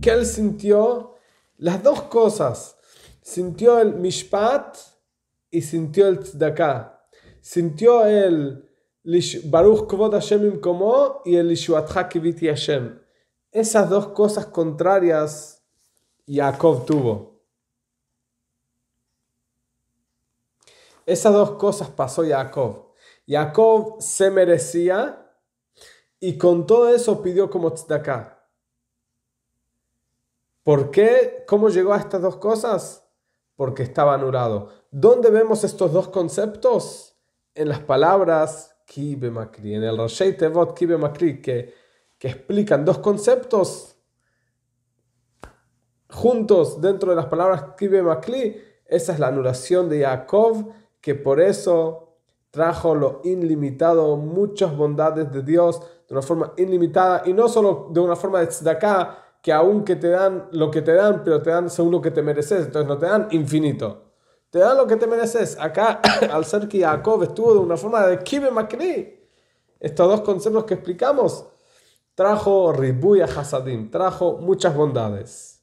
que él sintió las dos cosas. Sintió el Mishpat y sintió el Tzedakah. Sintió el Baruch Kvod Hashem como y el lishuat Kiviti Hashem. Esas dos cosas contrarias Jacob tuvo. Esas dos cosas pasó Jacob. Jacob se merecía y con todo eso pidió como tzedakah. ¿Por qué? ¿Cómo llegó a estas dos cosas? Porque estaba anulado. ¿Dónde vemos estos dos conceptos? En las palabras Kibe Makri, en el Rashi Tevot Kibe Makri, que, que explican dos conceptos juntos dentro de las palabras Kibe Makli, esa es la anulación de Jacob, que por eso trajo lo ilimitado, muchas bondades de Dios de una forma ilimitada y no solo de una forma de acá, que aunque te dan lo que te dan, pero te dan según lo que te mereces, entonces no te dan infinito. Te dan lo que te mereces. Acá, al ser que Jacob estuvo de una forma de Kibe Makli, estos dos conceptos que explicamos, trajo Ribuya Hasadim, trajo muchas bondades.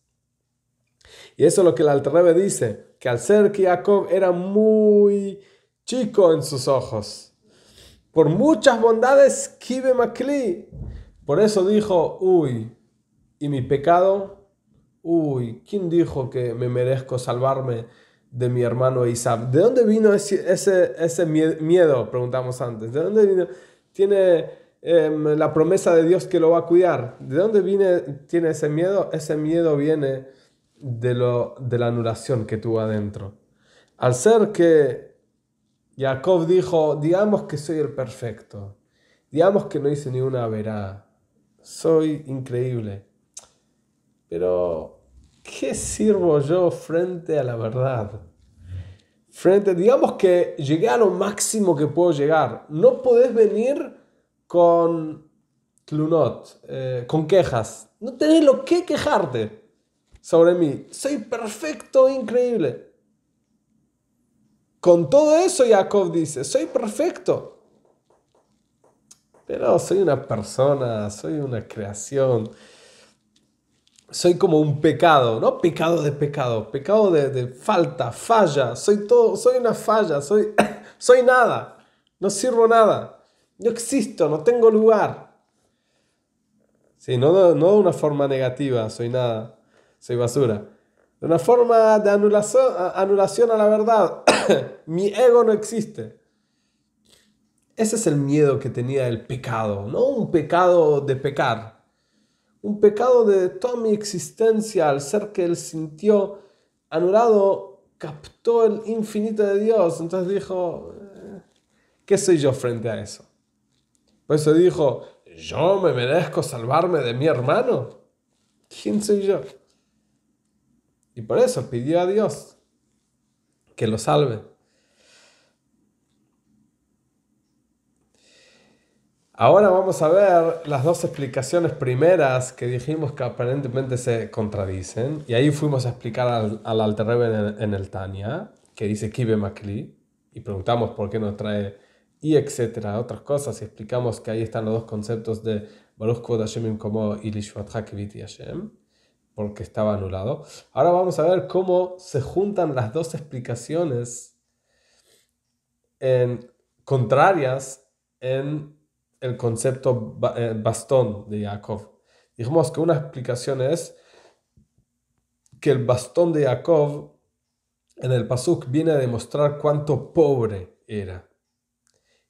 Y eso es lo que el Altarrebe dice, que al ser que Jacob era muy chico en sus ojos, por muchas bondades, Kibe Makli, por eso dijo, uy, y mi pecado, uy, ¿quién dijo que me merezco salvarme de mi hermano Isaac? ¿De dónde vino ese, ese, miedo? Preguntamos antes, ¿de dónde vino? Tiene... Em, la promesa de Dios que lo va a cuidar. ¿De dónde viene, tiene ese miedo? Ese miedo viene de, lo, de la anulación que tuvo adentro. Al ser que Jacob dijo, digamos que soy el perfecto, digamos que no hice ni una verá, soy increíble, pero ¿qué sirvo yo frente a la verdad? Frente, digamos que llegué a lo máximo que puedo llegar. No podés venir con clunot, eh, con quejas. No tenés lo que quejarte sobre mí. Soy perfecto, increíble. Con todo eso Jacob dice, soy perfecto. Pero soy una persona, soy una creación. Soy como un pecado, no pecado de pecado, pecado de, falta, falla. Soy todo, soy una falla, soy, soy nada. No sirvo nada. No existo, no tengo lugar. no, no de una forma negativa, soy nada soy basura. De una forma de anulación, a la verdad. Mi ego no existe. Ese es el miedo que tenía el pecado, no un pecado de pecar, un pecado de toda mi existencia al ser que él sintió anulado, captó el infinito de Dios, entonces dijo, eh, ¿qué soy yo frente a eso? Por eso dijo, ¿yo me merezco salvarme de mi hermano? ¿Quién soy yo? Y por eso pidió a Dios que lo salve. Ahora vamos a ver las dos explicaciones primeras que dijimos que aparentemente se contradicen. Y ahí fuimos a explicar al, al en, el Tania, que dice Kibe Makli, y preguntamos por qué nos trae y etcétera, otras cosas, y explicamos que ahí están los dos conceptos de Baruch Kvod como Ilishvat Hashem porque estaba anulado. Ahora vamos a ver cómo se juntan las dos explicaciones en, contrarias en el concepto eh, bastón de Jacob. Dijimos que una explicación es que el bastón de Jacob en el Pasuk viene a demostrar cuánto pobre era.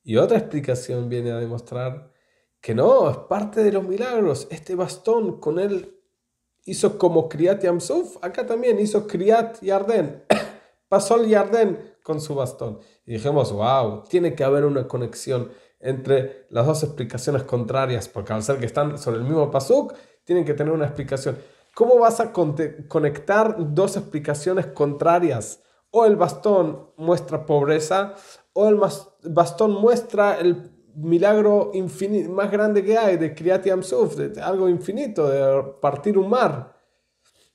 Y otra explicación viene a demostrar que no, es parte de los milagros. Este bastón con él hizo como Kriyat Yamsuf, acá también hizo Kriyat Yarden. Pasó el Yarden con su bastón. Y dijimos, wow, tiene que haber una conexión entre las dos explicaciones contrarias, porque al ser que están sobre el mismo pasuk, tienen que tener una explicación. ¿Cómo vas a conectar dos explicaciones contrarias? O el bastón muestra pobreza, o el bastón muestra el milagro infinito, más grande que hay de Kriyat Yamsuf, de algo infinito, de partir un mar.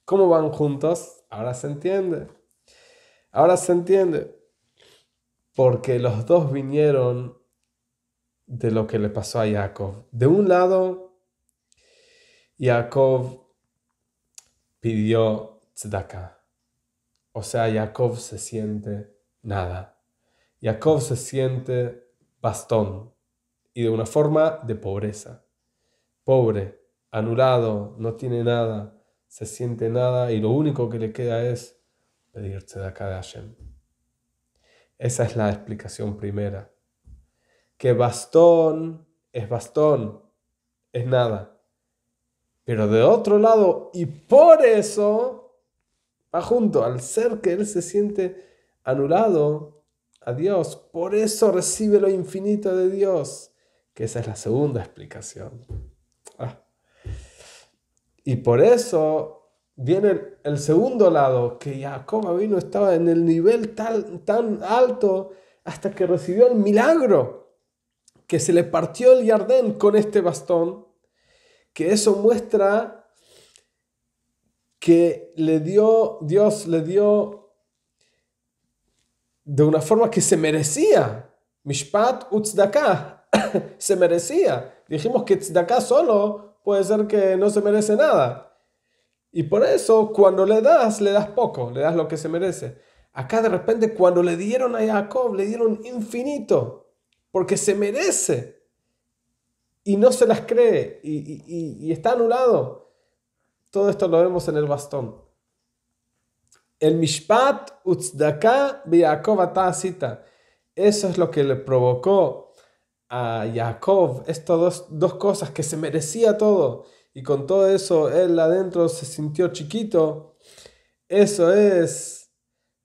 ¿Cómo van juntos? Ahora se entiende. Ahora se entiende. Porque los dos vinieron de lo que le pasó a Jacob. De un lado, Jacob pidió tzedakah. O sea, Jacob se siente nada. Jacob se siente bastón y de una forma de pobreza. Pobre, anulado, no tiene nada, se siente nada y lo único que le queda es pedirse de acá de Hashem. Esa es la explicación primera. Que bastón es bastón, es nada. Pero de otro lado, y por eso, va junto, al ser que él se siente anulado a Dios, por eso recibe lo infinito de Dios que esa es la segunda explicación. Ah. Y por eso viene el, segundo lado, que Jacob vino estaba en el nivel tan alto hasta que recibió el milagro, que se le partió el jardín con este bastón, que eso muestra que le dio, Dios le dio de una forma que se merecía. Mishpat utzdaká. se merecía. Dijimos que acá solo puede ser que no se merece nada. Y por eso cuando le das, le das poco, le das lo que se merece. Acá de repente cuando le dieron a Jacob, le dieron infinito, porque se merece. Y no se las cree y, y, y está anulado. Todo esto lo vemos en el bastón. El mishpat utzdaka a atasita. Eso es lo que le provocó a Jacob, estas dos, cosas que se merecía todo, y con todo eso él adentro se sintió chiquito, eso es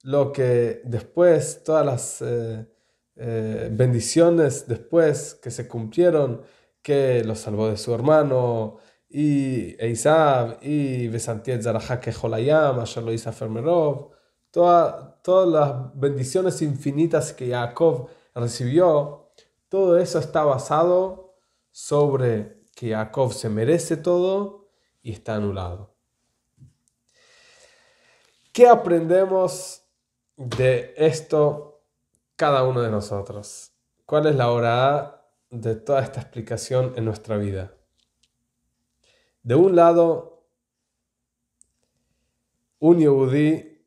lo que después, todas las eh, eh, bendiciones después que se cumplieron, que lo salvó de su hermano, y Eisab, y Besantiet Zarahake Jolayam, lo Fermerov, todas las bendiciones infinitas que Jacob recibió, todo eso está basado sobre que Jacob se merece todo y está anulado. ¿Qué aprendemos de esto cada uno de nosotros? ¿Cuál es la hora de toda esta explicación en nuestra vida? De un lado, un Yehudi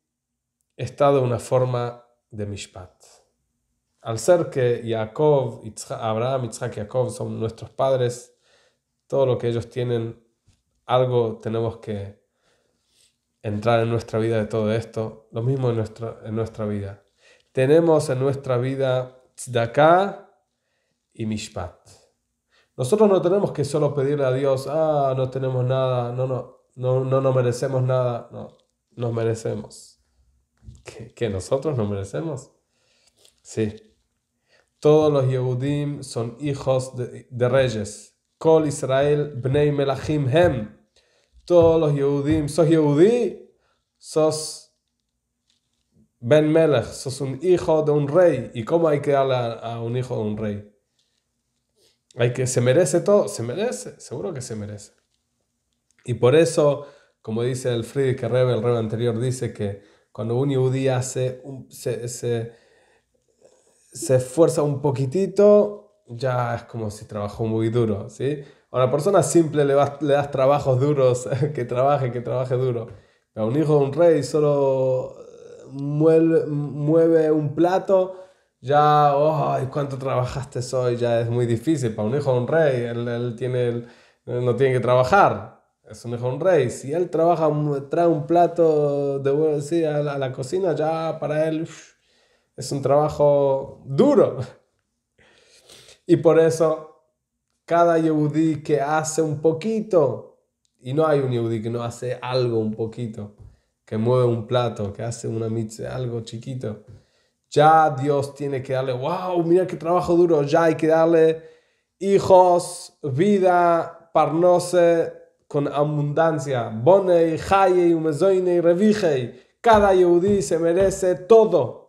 está de una forma de mishpat al ser que Jacob, Abraham, Isaac y Jacob son nuestros padres, todo lo que ellos tienen, algo tenemos que entrar en nuestra vida de todo esto. Lo mismo en nuestra, en nuestra vida. Tenemos en nuestra vida tzedakah y mishpat. Nosotros no tenemos que solo pedirle a Dios, ah, no tenemos nada, no, no, no, no nos merecemos nada. No, nos merecemos. ¿Que, que nosotros nos merecemos? Sí. Todos los Yehudim son hijos de, reyes. Kol Israel bnei melachim hem. Todos los Yehudim. ¿Sos Yehudí? Sos ben melech. Sos un hijo de un rey. ¿Y cómo hay que darle a, un hijo de un rey? Hay que, se merece todo, se merece, seguro que se merece. Y por eso, como dice el Friedrich Rebbe, el rey anterior dice que cuando un Yehudí hace, un, se se esfuerza un poquitito, ya es como si trabajó muy duro, ¿sí? A una persona simple le, vas, le das trabajos duros, que trabaje, que trabaje duro. A un hijo de un rey solo eh, mueve, un plato, ya, ¡ay, cuánto trabajaste hoy! Ya es muy difícil. Para un hijo de un rey, él, tiene, no tiene que trabajar. Es un hijo de un rey. Si él trabaja, trae un plato de, sí, a, la, cocina, ya para él... Es un trabajo duro. Y por eso, cada Yehudi que hace un poquito, y no hay un Yehudi que no hace algo un poquito, que mueve un plato, que hace una mitzvah, algo chiquito, ya Dios tiene que darle, wow, mira qué trabajo duro, ya hay que darle hijos, vida, parnose, con abundancia. Bonei, umezoine y revije. Cada Yehudi se merece todo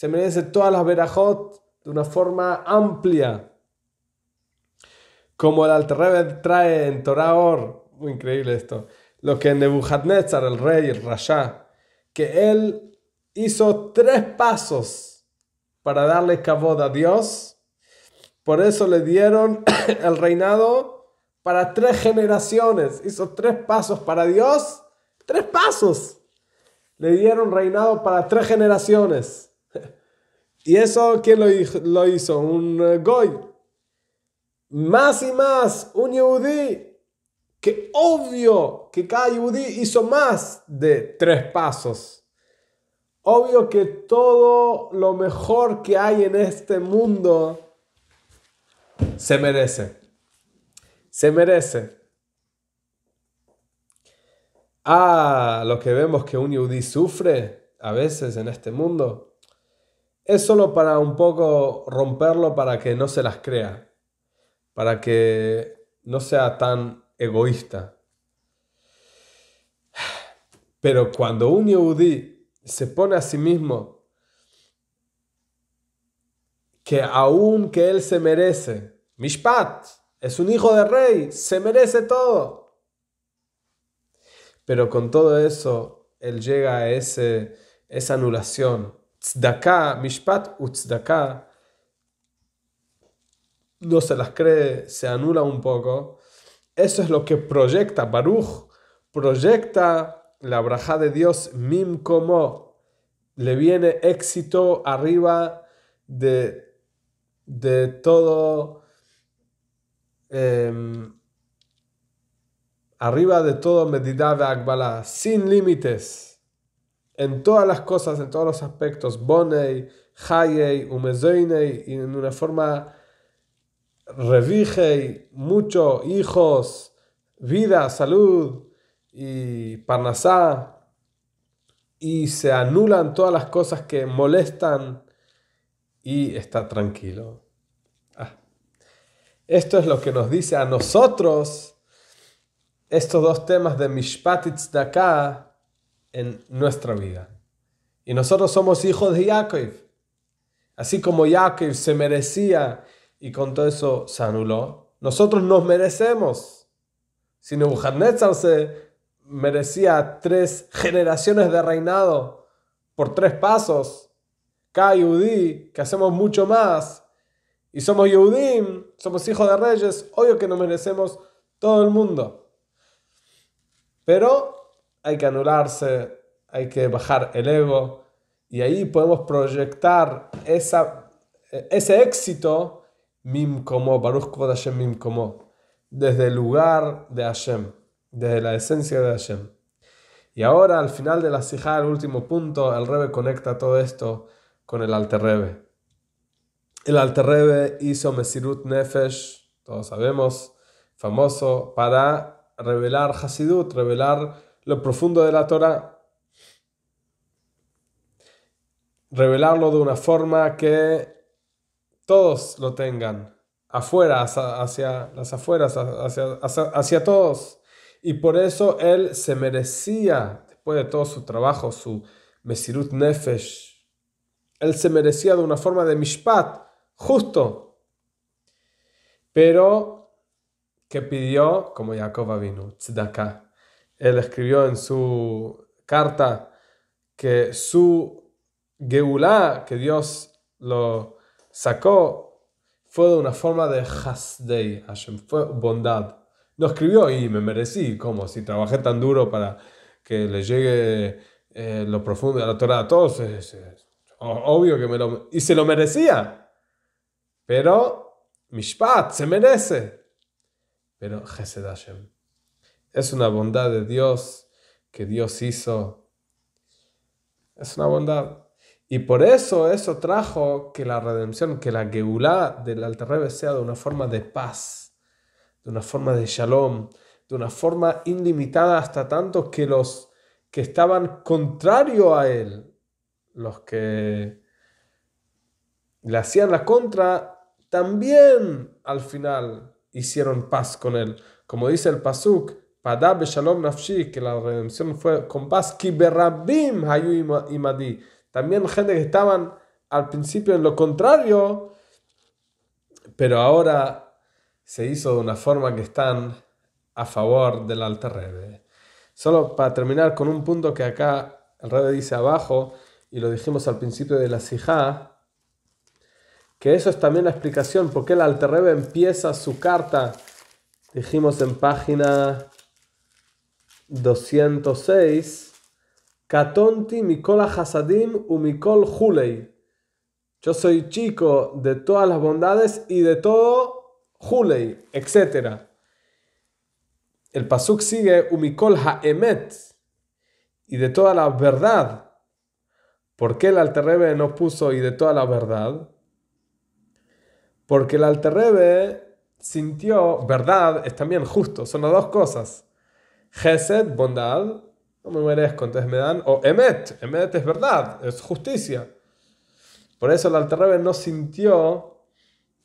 se merece todas las verajot de una forma amplia. Como el Alterrebe trae en Torah muy increíble esto, lo que Nebuchadnezzar, el rey, el que él hizo tres pasos para darle caboda a Dios, por eso le dieron el reinado para tres generaciones. Hizo tres pasos para Dios, tres pasos. Le dieron reinado para tres generaciones. ¿Y eso quién lo, hizo? Un eh, goy. Más y más, un yudí, Que obvio que cada yudí hizo más de tres pasos. Obvio que todo lo mejor que hay en este mundo se merece. Se merece. Ah, lo que vemos que un yudí sufre a veces en este mundo es solo para un poco romperlo para que no se las crea, para que no sea tan egoísta. Pero cuando un Yudí se pone a sí mismo que aún que él se merece, Mishpat es un hijo de rey, se merece todo. Pero con todo eso, él llega a esa anulación, mishpat u no se las cree, se anula un poco. Eso es lo que proyecta Baruch, proyecta la braja de Dios, mim como le viene éxito arriba de, todo, arriba de todo medida de Akbala, sin límites en todas las cosas, en todos los aspectos, Bonei, Hayei, Umezoinei, y en una forma revige mucho, hijos, vida, salud y Parnasá, y se anulan todas las cosas que molestan y está tranquilo. Ah. Esto es lo que nos dice a nosotros estos dos temas de Mishpatitz Daká en nuestra vida. Y nosotros somos hijos de Jacob Así como Jacob se merecía y con todo eso se anuló, nosotros nos merecemos. Si Nebuchadnezzar se merecía tres generaciones de reinado por tres pasos, cada que hacemos mucho más, y somos Yehudim, somos hijos de reyes, obvio que nos merecemos todo el mundo. Pero hay que anularse, hay que bajar el ego y ahí podemos proyectar esa, ese éxito mim como, Baruch Hashem mim como, desde el lugar de Hashem, desde la esencia de Hashem. Y ahora al final de la sijá, el último punto, el Rebe conecta todo esto con el Alter Rebe. El Alter Rebe hizo Mesirut Nefesh, todos sabemos, famoso, para revelar Hasidut, revelar lo profundo de la Torah, revelarlo de una forma que todos lo tengan, afuera, hacia, las afueras, hacia, todos. Y por eso él se merecía, después de todo su trabajo, su Mesirut Nefesh, él se merecía de una forma de Mishpat, justo, pero que pidió, como Jacob vino, Tzedakah él escribió en su carta que su Geulá, que Dios lo sacó, fue de una forma de Hasdei, fue bondad. No escribió y me merecí, como si trabajé tan duro para que le llegue eh, lo profundo de la Torah a todos, obvio que me lo... Y se lo merecía, pero Mishpat se merece. Pero Hesed Hashem es una bondad de Dios que Dios hizo. Es una bondad. Y por eso eso trajo que la redención, que la geulá del Altarrebe sea de una forma de paz, de una forma de shalom, de una forma ilimitada hasta tanto que los que estaban contrario a él, los que le hacían la contra, también al final hicieron paz con él. Como dice el Pasuk, Padá Shalom Nafshi, que la redención fue con paz. Kiberabim Hayu Imadi. También gente que estaban al principio en lo contrario, pero ahora se hizo de una forma que están a favor del alter Solo para terminar con un punto que acá el Rebe dice abajo, y lo dijimos al principio de la Sijá, que eso es también la explicación por qué el Alter empieza su carta, dijimos en página 206. Katonti mikol hasadim u mikol Yo soy chico de todas las bondades y de todo hulei etc. El pasuk sigue umikol haemet y de toda la verdad. ¿Por qué el alterrebe no puso y de toda la verdad? Porque el alterrebe sintió verdad, es también justo, son las dos cosas. Gesed, bondad, no me merezco, entonces me dan, o Emet, Emet es verdad, es justicia. Por eso el Rebbe no sintió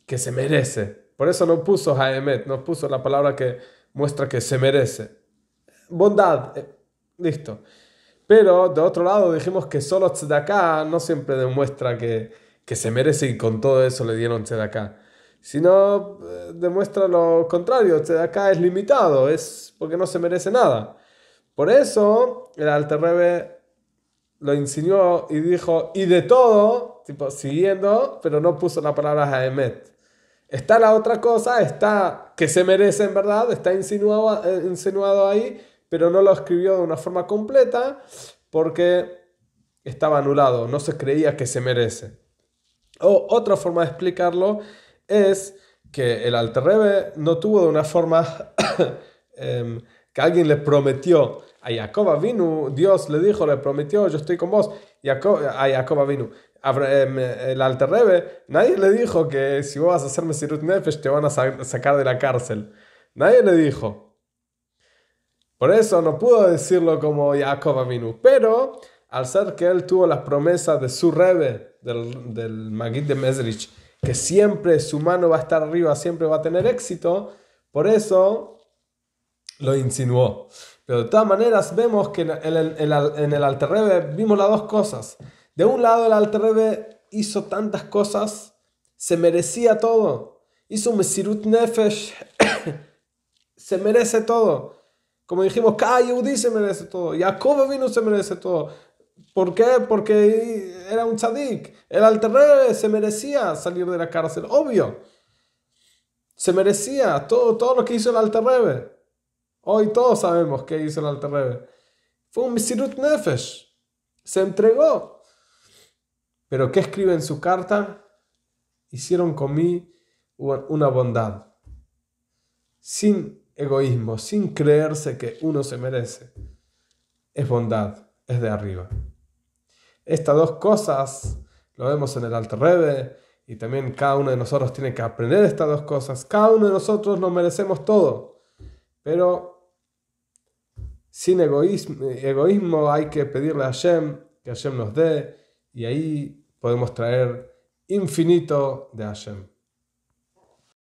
que se merece. Por eso no puso Haemet, no puso la palabra que muestra que se merece. Bondad, eh, listo. Pero de otro lado dijimos que solo Tzedakah no siempre demuestra que, que se merece y con todo eso le dieron Tzedakah. Si no, eh, demuestra lo contrario, este de acá es limitado, es porque no se merece nada. Por eso el Alterrebe lo insinuó y dijo, y de todo, tipo siguiendo, pero no puso la palabra Jaemet. Está la otra cosa, está que se merece en verdad, está insinuado, eh, insinuado ahí, pero no lo escribió de una forma completa porque estaba anulado, no se creía que se merece. O otra forma de explicarlo es que el Alterrebe no tuvo de una forma em, que alguien le prometió a Jacob Avinu. Dios le dijo, le prometió, yo estoy con vos, y a Jacob vino em, el Alterrebe, nadie le dijo que si vos vas a hacerme Sirut Nefesh te van a sacar de la cárcel. Nadie le dijo. Por eso no pudo decirlo como Jacob Avinu. Pero al ser que él tuvo las promesas de su Rebe, del, del Magid de Mesrich, que siempre su mano va a estar arriba, siempre va a tener éxito, por eso lo insinuó. Pero de todas maneras vemos que en el, en el vimos las dos cosas. De un lado el Rebbe hizo tantas cosas, se merecía todo. Hizo un Mesirut Nefesh, se merece todo. Como dijimos, cada Yehudi se merece todo, Jacob vino se merece todo, ¿Por qué? Porque era un tzadik. El alterrebe se merecía salir de la cárcel, obvio. Se merecía todo, todo lo que hizo el alterrebe. Hoy todos sabemos qué hizo el alterrebe. Fue un misirut nefesh. Se entregó. Pero ¿qué escribe en su carta? Hicieron con mí una bondad. Sin egoísmo, sin creerse que uno se merece. Es bondad, es de arriba. Estas dos cosas lo vemos en el Alter Rebbe y también cada uno de nosotros tiene que aprender estas dos cosas. Cada uno de nosotros nos merecemos todo, pero sin egoísmo, egoísmo hay que pedirle a Hashem que Hashem nos dé y ahí podemos traer infinito de Hashem.